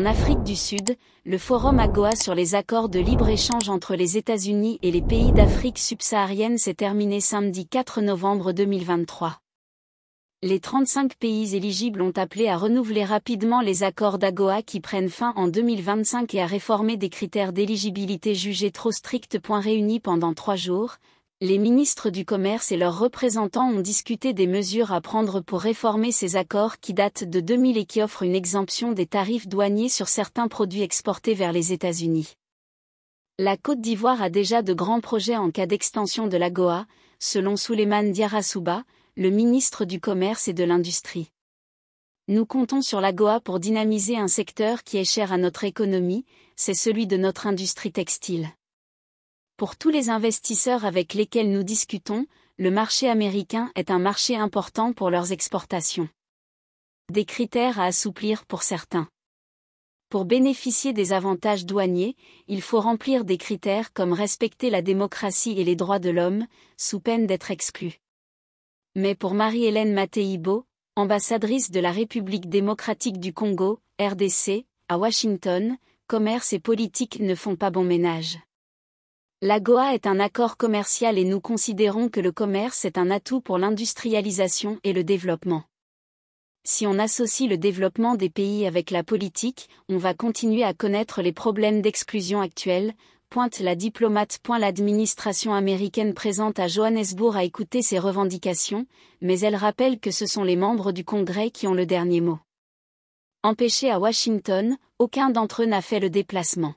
En Afrique du Sud, le forum AGOA sur les accords de libre-échange entre les États-Unis et les pays d'Afrique subsaharienne s'est terminé samedi 4 novembre 2023. Les 35 pays éligibles ont appelé à renouveler rapidement les accords d'AGOA qui prennent fin en 2025 et à réformer des critères d'éligibilité jugés trop stricts. Réunis pendant trois jours, les ministres du Commerce et leurs représentants ont discuté des mesures à prendre pour réformer ces accords qui datent de 2000 et qui offrent une exemption des tarifs douaniers sur certains produits exportés vers les États-Unis. La Côte d'Ivoire a déjà de grands projets en cas d'extension de l'AGOA, selon Souleymane Diarasouba, le ministre du Commerce et de l'Industrie. Nous comptons sur l'AGOA pour dynamiser un secteur qui est cher à notre économie, c'est celui de notre industrie textile. Pour tous les investisseurs avec lesquels nous discutons, le marché américain est un marché important pour leurs exportations. Des critères à assouplir pour certains. Pour bénéficier des avantages douaniers, il faut remplir des critères comme respecter la démocratie et les droits de l'homme, sous peine d'être exclu. Mais pour Marie-Hélène Mateibo, ambassadrice de la République démocratique du Congo, RDC, à Washington, commerce et politique ne font pas bon ménage. Goa est un accord commercial et nous considérons que le commerce est un atout pour l'industrialisation et le développement. Si on associe le développement des pays avec la politique, on va continuer à connaître les problèmes d'exclusion actuels, pointe la diplomate. L'administration américaine présente à Johannesburg a écouté ces revendications, mais elle rappelle que ce sont les membres du Congrès qui ont le dernier mot. Empêchés à Washington, aucun d'entre eux n'a fait le déplacement.